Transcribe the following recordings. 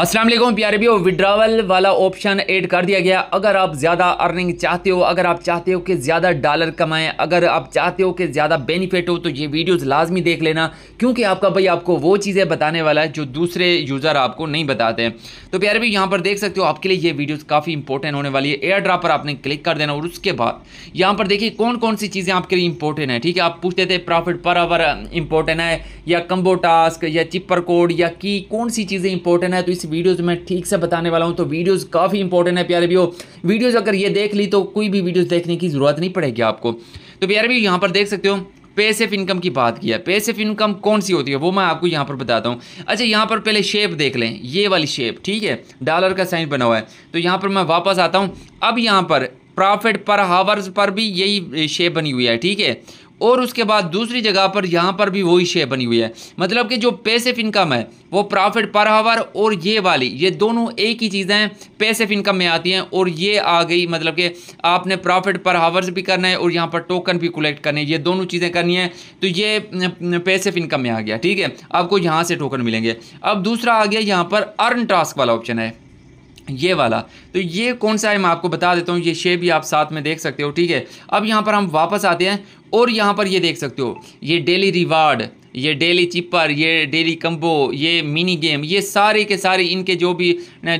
अस्सलाम वालेकुम प्यारे भी विड्रावल वाला ऑप्शन ऐड कर दिया गया अगर आप ज़्यादा अर्निंग चाहते हो अगर आप चाहते हो कि ज़्यादा डॉलर कमाएं अगर आप चाहते हो कि ज़्यादा बेनिफिट हो तो ये वीडियोस लाजमी देख लेना क्योंकि आपका भाई आपको वो चीज़ें बताने वाला है जो दूसरे यूज़र आपको नहीं बताते हैं तो प्यारे भी यहाँ पर देख सकते हो आपके लिए ये वीडियोज़ काफ़ी इंपॉर्टेंट होने वाली है एयर ड्राप पर आपने क्लिक कर देना और उसके बाद यहाँ पर देखिए कौन कौन सी चीज़ें आपके लिए इंपॉर्टेंट है ठीक है आप पूछते थे प्रॉफिट पर आवर इंपॉर्टेंट है या कम्बो टास्क या चिपर कोड या की कौन सी चीज़ें इंपॉर्टेंट है तो इस वीडियोस में ठीक से बताने वाला हूँ तो वीडियोस काफ़ी इंपॉर्टेंट है प्यारे भी हो वीडियोस अगर ये देख ली तो कोई भी वीडियोस देखने की ज़रूरत नहीं पड़ेगी आपको तो प्यारे भी यहाँ पर देख सकते हो पेसिव इनकम की बात किया पेसिव इनकम कौन सी होती है वो मैं आपको यहाँ पर बताता हूँ अच्छा यहाँ पर पहले शेप देख लें ये वाली शेप ठीक है डॉलर का साइन बना हुआ है तो यहाँ पर मैं वापस आता हूँ अब यहाँ पर प्रॉफिट पर हावर्स पर भी यही शेप बनी हुई है ठीक है और उसके बाद दूसरी जगह पर यहाँ पर भी वही शेप बनी हुई है मतलब कि जो पैसिव इनकम है वो प्रॉफिट पर हावर और ये वाली ये दोनों एक ही चीज़ें पैसिव इनकम में आती हैं और ये आ गई मतलब कि आपने प्रॉफिट पर हावर्स भी करना है और यहाँ पर टोकन भी कलेक्ट करने ये दोनों चीज़ें करनी है तो ये पैसिव इनकम में आ गया ठीक है आपको यहाँ से टोकन मिलेंगे अब दूसरा आ गया यहाँ पर अर्न टास्क वाला ऑप्शन है ये वाला तो ये कौन सा है मैं आपको बता देता हूँ ये शेप भी आप साथ में देख सकते हो ठीक है अब यहाँ पर हम वापस आते हैं और यहाँ पर ये देख सकते हो ये डेली रिवार्ड ये डेली चिपर ये डेली कम्बो ये मिनी गेम ये सारे के सारे इनके जो भी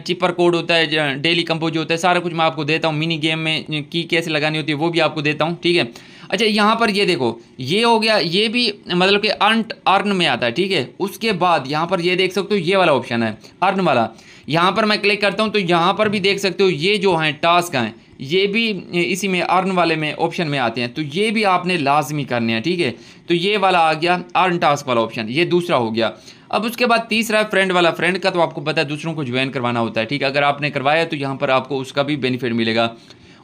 चिपर कोड होता है डेली कंबो जो होता है सारा कुछ मैं आपको देता हूँ मिनी गेम में की कैसे लगानी होती है वो भी आपको देता हूँ ठीक है अच्छा यहाँ पर ये देखो ये हो गया ये भी मतलब कि अर्न अर्न में आता है ठीक है उसके बाद यहाँ पर ये देख सकते हो ये वाला ऑप्शन है अर्न वाला यहाँ पर मैं क्लिक करता हूँ तो यहाँ पर भी देख सकते हो ये जो हैं टास्क हैं ये भी इसी में अर्न वाले में ऑप्शन में आते हैं तो ये भी आपने लाजमी करने हैं ठीक है तो ये वाला आ गया अर्न टास्क वाला ऑप्शन ये दूसरा हो गया अब उसके बाद तीसरा फ्रेंड वाला फ्रेंड का तो आपको पता है दूसरों को ज्वाइन करवाना होता है ठीक है अगर आपने करवाया तो यहाँ पर आपको उसका भी बेनिफिट मिलेगा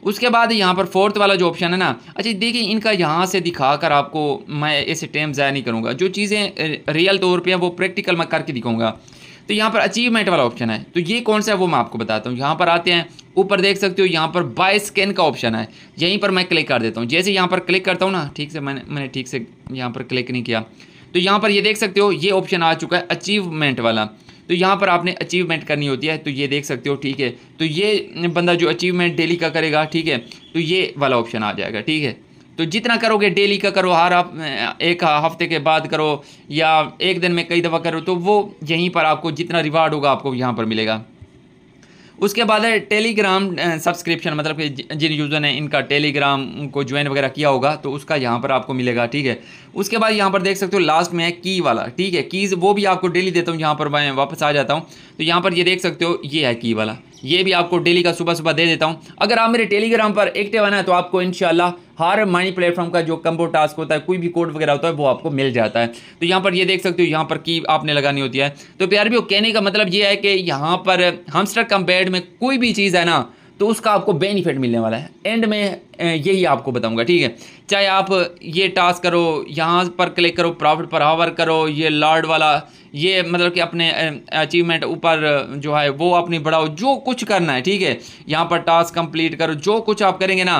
उसके बाद यहाँ पर फोर्थ वाला जो ऑप्शन है ना अच्छा देखिए इनका यहाँ से दिखा कर आपको मैं ऐसे टाइम ज़ाया नहीं करूँगा जो चीज़ें रियल तौर पर हैं वो प्रैक्टिकल मैं करके दिखाऊँगा तो यहाँ पर अचीवमेंट वाला ऑप्शन है तो ये कौन सा है वो मैं आपको बताता हूँ यहाँ पर आते हैं ऊपर देख सकते हो यहाँ पर बाय स्कैन का ऑप्शन है यहीं पर मैं क्लिक कर देता हूँ जैसे यहाँ पर क्लिक करता हूँ ना ठीक से मैंने मैंने ठीक से यहाँ पर क्लिक नहीं किया तो यहाँ पर ये देख सकते हो ये ऑप्शन आ चुका है अचीवमेंट वाला तो यहाँ पर आपने अचीवमेंट करनी होती है तो ये देख सकते हो ठीक है तो ये बंदा जो अचीवमेंट डेली का करेगा ठीक है तो ये वाला ऑप्शन आ जाएगा ठीक है तो जितना करोगे डेली का करो हर आप एक हफ्ते के बाद करो या एक दिन में कई दफ़ा करो तो वो यहीं पर आपको जितना रिवार्ड होगा आपको यहाँ पर मिलेगा उसके बाद है टेलीग्राम सब्सक्रिप्शन मतलब कि जिन यूज़र ने इनका टेलीग्राम को ज्वाइन वगैरह किया होगा तो उसका यहाँ पर आपको मिलेगा ठीक है उसके बाद यहाँ पर देख सकते हो लास्ट में है की वाला ठीक है कीज़ वो भी आपको डेली देता हूँ यहाँ पर मैं वापस आ जाता हूँ तो यहाँ पर ये देख सकते हो ये है की वाला ये भी आपको डेली का सुबह सुबह दे देता हूँ अगर आप मेरे टेलीग्राम पर एक्टिव आना है तो आपको इन हर मनी प्लेटफॉर्म का जो कम्बो टास्क होता है कोई भी कोड वगैरह होता है वो आपको मिल जाता है तो यहाँ पर ये देख सकते हो यहाँ पर की आपने लगानी होती है तो प्यार भी कहने का मतलब ये है कि यहाँ पर हमस्टर कंपेयर्ड में कोई भी चीज़ है ना तो उसका आपको बेनिफिट मिलने वाला है एंड में यही आपको बताऊंगा ठीक है चाहे आप ये टास्क करो यहाँ पर क्लिक करो प्रॉफिट पर हावर करो ये लॉर्ड वाला ये मतलब कि अपने अचीवमेंट ऊपर जो है वो अपनी बढ़ाओ जो कुछ करना है ठीक है यहाँ पर टास्क कंप्लीट करो जो कुछ आप करेंगे ना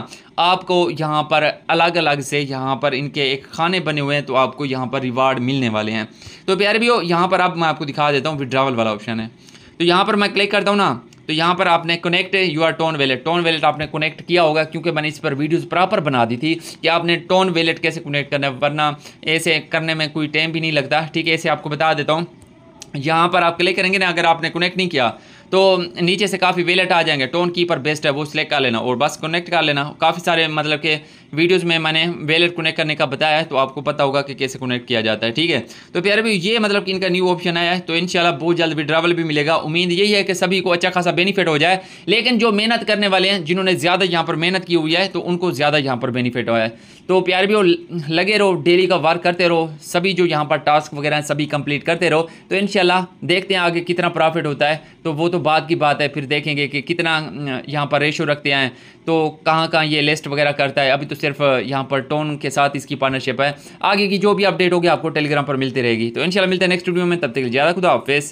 आपको यहाँ पर अलग अलग से यहाँ पर इनके एक खाने बने हुए हैं तो आपको यहाँ पर रिवार्ड मिलने वाले हैं तो प्यारे भी हो यहाँ पर अब आप, मैं आपको दिखा देता हूँ विड्रावल वाला ऑप्शन है तो यहाँ पर मैं क्लिक करता हूँ ना तो यहाँ पर आपने connect your Ton wallet Ton wallet आपने कनेक्ट किया होगा क्योंकि मैंने इस पर वीडियोज़ प्रॉपर बना दी थी कि आपने टोन वेलेट कैसे कनेक्ट करना है वरना ऐसे करने में कोई टाइम भी नहीं लगता ठीक है ऐसे आपको बता देता हूँ यहाँ पर आप क्लिक करेंगे ना अगर आपने कनेक्ट नहीं किया तो नीचे से काफ़ी वेलेट आ जाएंगे टोन कीपर बेस्ट है वो सिलेक्ट कर लेना और बस कनेक्ट कर लेना काफ़ी सारे मतलब के वीडियोस में मैंने वेलेट कनेक्ट करने का बताया है तो आपको पता होगा कि कैसे कनेक्ट किया जाता है ठीक है तो प्यारे भी ये मतलब कि इनका न्यू ऑप्शन आया है तो इन बहुत जल्द विड्रावल भी मिलेगा उम्मीद यही है कि सभी को अच्छा खासा बेनिफिट हो जाए लेकिन जो मेहनत करने वाले हैं जिन्होंने ज़्यादा यहाँ पर मेहनत की हुई है तो उनको ज़्यादा यहाँ पर बेनिफिट हुआ है तो प्यार भी हो लगे रहो डेली का वर्क करते रहो सभी जो यहाँ पर टास्क वगैरह हैं सभी कंप्लीट करते रहो तो इन देखते हैं आगे कितना प्रॉफिट होता है तो वो तो बाद की बात है फिर देखेंगे कि कितना यहाँ पर रेशो रखते हैं तो कहाँ कहाँ ये लिस्ट वगैरह करता है अभी तो सिर्फ यहाँ पर टोन के साथ इसकी पार्टनरशिप है आगे की जो भी अपडेट होगी आपको टेलीग्राम पर मिलती रहेगी तो इन मिलते हैं नेक्स्ट वीडियो में तब तक ज़्यादा खुदा ऑफिस